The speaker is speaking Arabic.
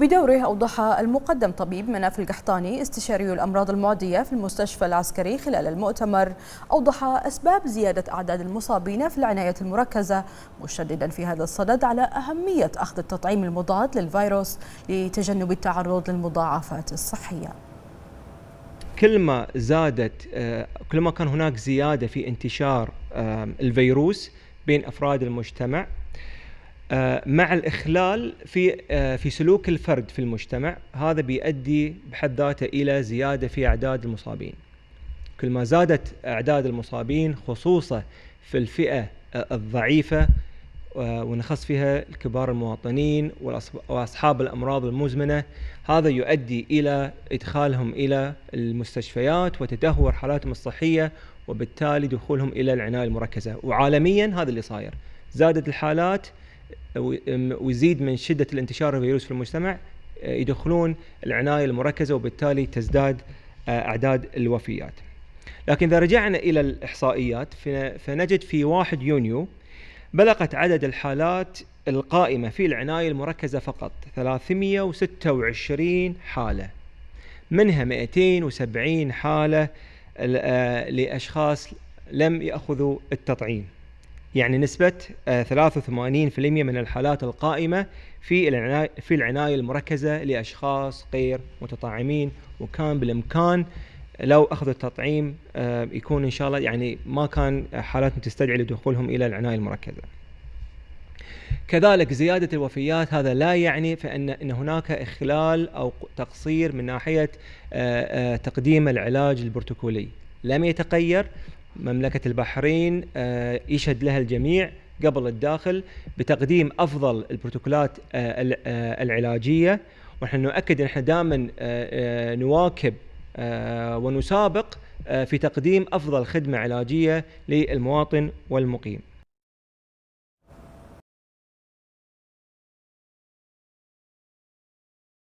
بدوره أوضح المقدم طبيب مناف القحطاني استشاري الأمراض المعدية في المستشفى العسكري خلال المؤتمر أوضح أسباب زيادة أعداد المصابين في العناية المركزة مشددا في هذا الصدد على أهمية أخذ التطعيم المضاد للفيروس لتجنب التعرض للمضاعفات الصحية كلما زادت آه، كلما كان هناك زيادة في انتشار الفيروس بين أفراد المجتمع آه، مع الإخلال في آه، في سلوك الفرد في المجتمع هذا بيؤدي بحد ذاته إلى زيادة في أعداد المصابين كل ما زادت أعداد المصابين خصوصا في الفئة آه، الضعيفة ونخص فيها الكبار المواطنين واصحاب الامراض المزمنه هذا يؤدي الى ادخالهم الى المستشفيات وتدهور حالاتهم الصحيه وبالتالي دخولهم الى العنايه المركزه وعالميا هذا اللي صاير زادت الحالات ويزيد من شده الانتشار الفيروس في المجتمع آه، يدخلون العنايه المركزه وبالتالي تزداد آه، اعداد الوفيات. لكن اذا رجعنا الى الاحصائيات فنجد في 1 يونيو بلغت عدد الحالات القائمه في العنايه المركزه فقط 326 حاله. منها 270 حاله آه، لاشخاص لم ياخذوا التطعيم. يعني نسبة 83% آه، من الحالات القائمة في العناية في العناية المركزة لأشخاص غير متطعمين وكان بالإمكان لو أخذوا التطعيم آه، يكون إن شاء الله يعني ما كان حالات تستدعي لدخولهم إلى العناية المركزة. كذلك زيادة الوفيات هذا لا يعني فإن إن هناك إخلال أو تقصير من ناحية آه، تقديم العلاج البروتوكولي لم يتغير مملكة البحرين آه، يشهد لها الجميع قبل الداخل بتقديم افضل البروتوكولات آه، آه، العلاجيه ونحن نؤكد ان احنا دائما نواكب ونسابق في تقديم افضل خدمه علاجيه للمواطن والمقيم.